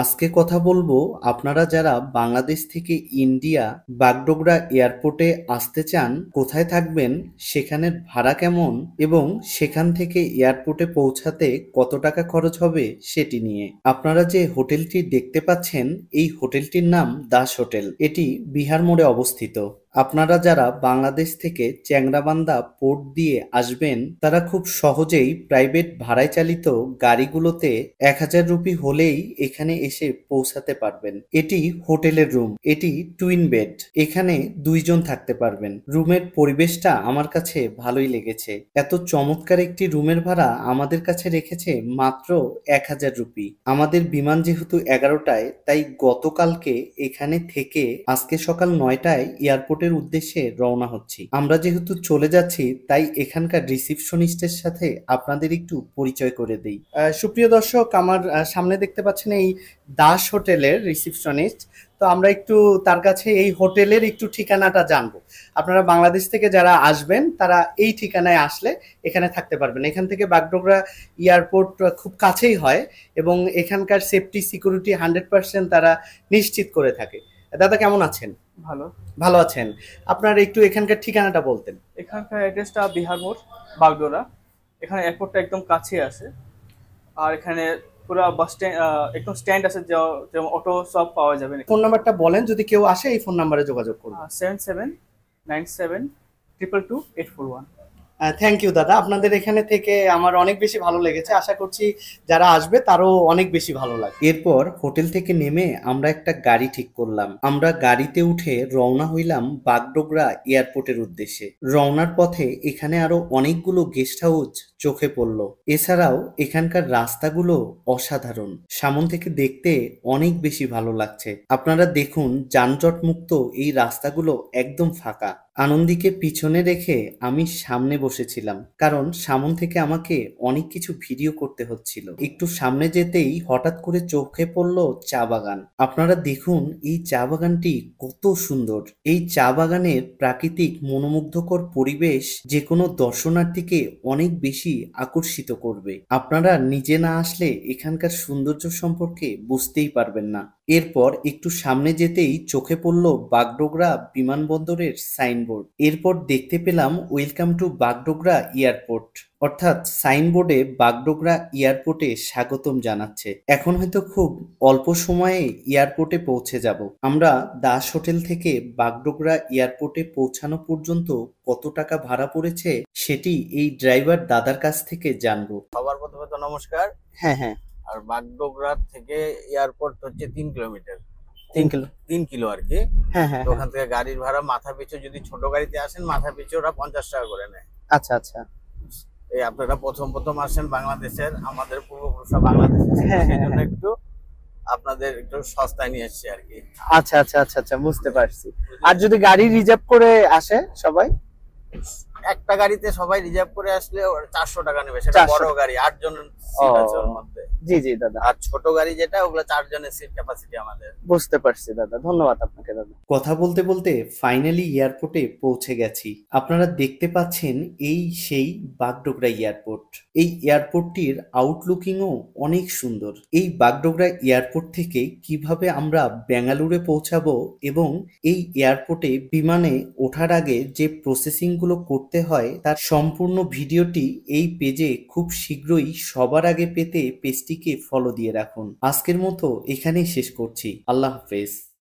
আজকে কথা বলবো আপনারা যারা বাংলাদেশ থেকে ইন্ডিয়া বাগডোগরা এয়ারপোর্টে আসতে চান কোথায় থাকবেন সেখানের ভাড়া কেমন এবং সেখান থেকে এয়ারপোর্টে পৌঁছাতে কত টাকা খরচ হবে সেটি নিয়ে আপনারা যে হোটেলটি দেখতে পাচ্ছেন এই হোটেলটির নাম দাস হোটেল এটি বিহার মোড়ে অবস্থিত আপনারা যারা বাংলাদেশ থেকে চ্যাংরাবান্দা পোর্ট দিয়ে আসবেন তারা খুব সহজেই প্রাইভেট ভাড়ায় চালিত গাড়িগুলোতে এক হাজার রুপি হলেই এখানে এসে পৌঁছাতে পারবেন এটি হোটেলের রুম এটি টুইন বেড এখানে দুইজন থাকতে পারবেন রুমের পরিবেশটা আমার কাছে ভালোই লেগেছে এত চমৎকার একটি রুমের ভাড়া আমাদের কাছে রেখেছে মাত্র এক হাজার রুপি আমাদের বিমান যেহেতু এগারোটায় তাই গতকালকে এখানে থেকে আজকে সকাল নয়টায় এয়ারপোর্ট এয়ারপোর্টের উদ্দেশ্যে রওনা হচ্ছি আমরা যেহেতু চলে যাচ্ছি তাই এখানকার রিসিপশনিস্টের সাথে আপনাদের একটু পরিচয় করে দেই সুপ্রিয় দর্শক আমার সামনে দেখতে পাচ্ছেন এই দাস হোটেলের রিসিপশনিস্ট তো আমরা একটু তার কাছে এই হোটেলের একটু ঠিকানাটা জানবো আপনারা বাংলাদেশ থেকে যারা আসবেন তারা এই ঠিকানায় আসলে এখানে থাকতে পারবেন এখান থেকে বাগডোগরা এয়ারপোর্ট খুব কাছেই হয় এবং এখানকার সেফটি সিকিউরিটি হান্ড্রেড পার্সেন্ট তারা নিশ্চিত করে থাকে দাদা কেমন আছেন ভালো ভালো আছেন আপনার একটু এখানকার ঠিকানাটা বলতেন এখানকার অ্যাড্রেসটা বিহার মোড় বাগডোরা এখানে এয়ারপোর্টটা একদম কাছে আছে আর এখানে পুরো বাস স্ট্যান্ড একদম স্ট্যান্ড আছে যেমন অটো সব পাওয়া যাবে ফোন নাম্বারটা বলেন যদি কেউ আসে এই ফোন নাম্বারে যোগাযোগ করুন seven seven nine seven triple two eight four one thank you দাদা আপনাদের এখানে থেকে আমার অনেক বেশি ভালো লেগেছে আশা করছি যারা আসবে তারও অনেক বেশি ভালো লাগে এরপর হোটেল থেকে নেমে আমরা একটা গাড়ি ঠিক করলাম আমরা গাড়িতে উঠে রওনা হইলাম বাগডোগরা এয়ারপোর্টের উদ্দেশ্যে রওনার পথে এখানে আরো অনেকগুলো গেস্ট হাউস চোখে পড়ল এছাড়াও এখানকার রাস্তাগুলো অসাধারণ সামন থেকে দেখতে অনেক বেশি ভালো লাগছে আপনারা দেখুন যানজট মুক্ত এই রাস্তাগুলো একদম ফাঁকা আনন্দীকে পিছনে রেখে আমি সামনে বসেছিলাম কারণ সামন থেকে আমাকে অনেক কিছু ভিডিও করতে হচ্ছিল একটু সামনে যেতেই হঠাৎ করে চোখে পড়ল চা বাগান আপনারা দেখুন এই চা বাগানটি কত সুন্দর এই চা বাগানের প্রাকৃতিক মনোমুগ্ধকর পরিবেশ যে কোনো দর্শনার্থীকে অনেক বেশি আকর্ষিত করবে আপনারা নিজে না আসলে এখানকার সৌন্দর্য সম্পর্কে বুঝতেই পারবেন না এরপর একটু সামনে যেতেই চোখে পড়ল বাগডোগরা বিমানবন্দরের সাইন সাইনবোর্ড এরপর দেখতে পেলাম ওয়েলকাম টু বাগডোগরা এয়ারপোর্ট অর্থাৎ সাইনবোর্ডে বাগডোগরা এয়ারপোর্টে স্বাগতম জানাচ্ছে এখন হয়তো খুব অল্প সময়ে এয়ারপোর্টে পৌঁছে যাব আমরা দাস হোটেল থেকে বাগডোগরা এয়ারপোর্টে পৌঁছানো পর্যন্ত কত টাকা ভাড়া পড়েছে সেটি এই ড্রাইভার দাদার কাছ থেকে জানবো সবার প্রথমে তো নমস্কার হ্যাঁ হ্যাঁ আর বাগডোগরা থেকে এয়ারপোর্ট হচ্ছে তিন কিলোমিটার তিন কিলো তিন কিলো আর কি হ্যাঁ হ্যাঁ, হ্যাঁ ওখান থেকে গাড়ির ভাড়া মাথা পিছু যদি ছোট গাড়িতে আসেন মাথা পিছু ওরা পঞ্চাশ টাকা করে নেয় আচ্ছা আচ্ছা এই আপনারা প্রথম প্রথম আসেন বাংলাদেশের আমাদের পূর্বপুরুষ বাংলাদেশে হ্যাঁ, হ্যাঁ, একটু আপনাদের একটু সস্তায় নিয়ে এসছে আর কি আচ্ছা আচ্ছা আচ্ছা আচ্ছা বুঝতে পারছি আর যদি গাড়ি রিজার্ভ করে আসে সবাই একটা গাড়িতে সবাই রিজার্ভ করে আসলে চারশো টাকা নেবে সেটা বড় গাড়ি আট জন সিট আছে ওর মধ্যে জি জি দাদা আর ছোট গাড়ি যেটা ওগুলো চারজনের সিট ক্যাপাসিটি আমাদের বুঝতে পারছি দাদা ধন্যবাদ আপনাকে দাদা কথা বলতে বলতে ফাইনালি এয়ারপোর্টে পৌঁছে গেছি আপনারা দেখতে পাচ্ছেন এই সেই বাগডোগরা এয়ারপোর্ট এই এয়ারপোর্টটির ও অনেক সুন্দর এই বাগডোগরা এয়ারপোর্ট থেকে কিভাবে আমরা বেঙ্গালুরে পৌঁছাবো এবং এই এয়ারপোর্টে বিমানে ওঠার আগে যে প্রসেসিং গুলো করতে হয় তার সম্পূর্ণ ভিডিওটি এই পেজে খুব শীঘ্রই সবার আগে পেতে পেজটি পেজটিকে ফলো দিয়ে রাখুন আজকের মতো এখানেই শেষ করছি আল্লাহ হাফেজ